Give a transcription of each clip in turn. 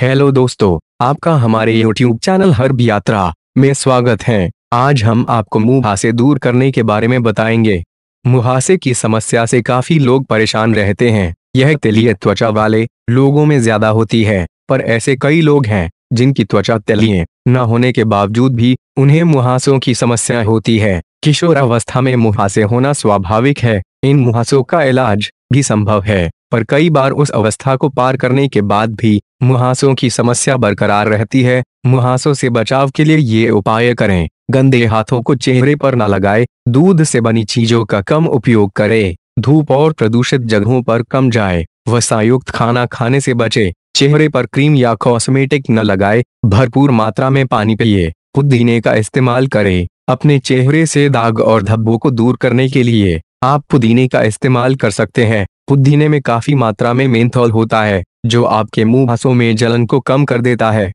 hello दोस्तों आपका हमारे यूट्यूब चैनल हर्ब यात्रा में स्वागत है आज हम आपको मुहासे दूर करने के बारे में बताएंगे मुहासे की समस्या से काफी लोग परेशान रहते हैं यह तेलीय त्वचा वाले लोगों में ज्यादा होती है पर ऐसे कई लोग हैं जिनकी त्वचा तेलीय न होने के बावजूद भी उन्हें मुहासों की समस्या होती है किशोर अवस्था में मुहासे होना स्वाभाविक है इन मुहासों का इलाज भी संभव है पर कई बार उस अवस्था को पार करने के बाद भी मुहासों की समस्या बरकरार रहती है मुहासों से बचाव के लिए ये उपाय करें गंदे हाथों को चेहरे पर न लगाए दूध से बनी चीजों का कम उपयोग करें धूप और प्रदूषित जगहों पर कम जाए वसायुक्त खाना खाने से बचे चेहरे पर क्रीम या कॉस्मेटिक न लगाए भरपूर मात्रा में पानी पिए पुदीने का इस्तेमाल करें अपने चेहरे से दाग और धब्बों को दूर करने के लिए आप पुदीने का इस्तेमाल कर सकते हैं पुदीने में काफी मात्रा में मेंथॉल होता है जो आपके मुंह हंसों में जलन को कम कर देता है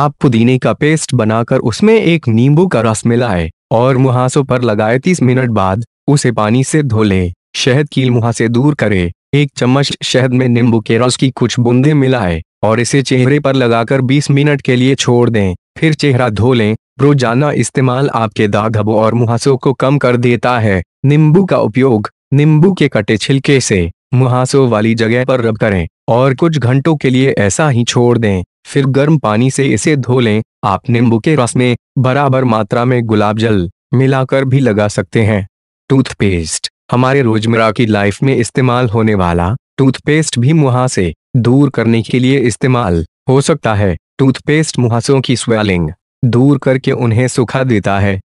आप पुदीने का पेस्ट बनाकर उसमें एक नींबू का रस मिलाए और मुहासों पर लगाए 30 मिनट बाद उसे पानी से धो ले शहद की मुहा से दूर करें एक चम्मच शहद में नींबू के रस की कुछ बूंदे मिलाए और इसे चेहरे पर लगाकर 20 मिनट के लिए छोड़ दें फिर चेहरा धो लें रोजाना इस्तेमाल आपके दागबों और मुहासों को कम कर देता है नींबू का उपयोग नींबू के कटे छिलके से मुहासों वाली जगह पर रब करें और कुछ घंटों के लिए ऐसा ही छोड़ दें फिर गर्म पानी से इसे धो लें आप नींबू के रस में बराबर मात्रा में गुलाब जल मिलाकर भी लगा सकते हैं टूथपेस्ट हमारे रोजमर्रा की लाइफ में इस्तेमाल होने वाला टूथपेस्ट भी मुहासे दूर करने के लिए इस्तेमाल हो सकता है टूथपेस्ट मुहासों की स्वेलिंग दूर करके उन्हें सुखा देता है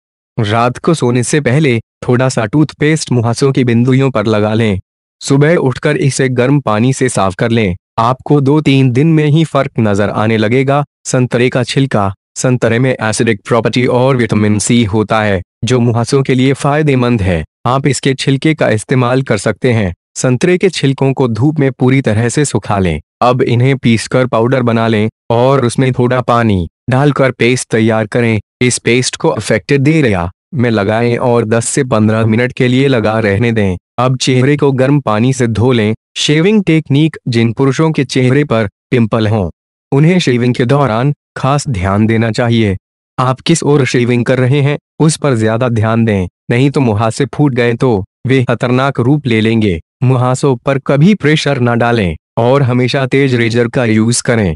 रात को सोने से पहले थोड़ा सा टूथपेस्ट मुहासों की बिंदुओं पर लगा लें सुबह उठकर इसे गर्म पानी से साफ कर लें आपको दो तीन दिन में ही फर्क नजर आने लगेगा संतरे का छिलका संतरे में एसिडिक प्रॉपर्टी और विटामिन सी होता है जो मुहासों के लिए फायदेमंद है आप इसके छिलके का इस्तेमाल कर सकते हैं संतरे के छिलकों को धूप में पूरी तरह से सुखा लें अब इन्हें पीसकर पाउडर बना लें और उसमें थोड़ा पानी डालकर पेस्ट तैयार करें इस पेस्ट को अफेक्टेड एरिया में लगाएं और 10 से 15 मिनट के लिए लगा रहने दें अब चेहरे को गर्म पानी से धो लें शेविंग टेक्निक जिन पुरुषों के चेहरे पर पिंपल हों उन्हें शेविंग के दौरान खास ध्यान देना चाहिए आप किस ओर शेविंग कर रहे हैं उस पर ज्यादा ध्यान दें नहीं तो मुहासे फूट गए तो वे खतरनाक रूप ले लेंगे मुहासों पर कभी प्रेशर न डालें और हमेशा तेज रेजर का यूज करें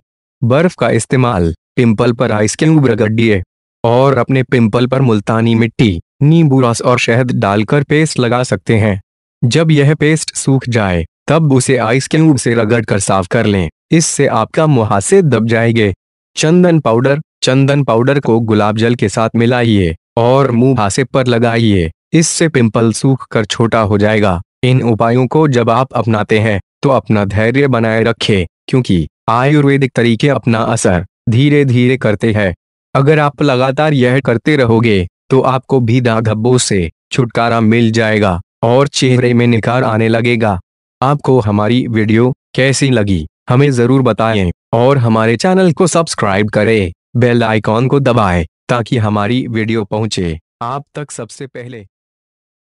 बर्फ का इस्तेमाल पिंपल पर आइस क्यूब रगड़िए और अपने पिंपल पर मुल्तानी मिट्टी नींबू रस और शहद डालकर पेस्ट लगा सकते हैं जब यह पेस्ट सूख जाए तब उसे आइस क्यूब से रगड़ कर साफ कर लें इससे आपका मुहासे दब जाएंगे चंदन पाउडर चंदन पाउडर को गुलाब जल के साथ मिलाइए और हासे पर लगाइए इससे पिंपल सूख कर छोटा हो जाएगा इन उपायों को जब आप अपनाते हैं तो अपना धैर्य बनाए रखें क्योंकि आयुर्वेदिक तरीके अपना असर धीरे धीरे करते हैं अगर आप लगातार यह करते रहोगे तो आपको भी दाग धब्बों से छुटकारा मिल जाएगा और चेहरे में निखार आने लगेगा आपको हमारी वीडियो कैसी लगी हमें जरूर बताएं और हमारे चैनल को सब्सक्राइब करें बेल आइकॉन को दबाएं ताकि हमारी वीडियो पहुंचे आप तक सबसे पहले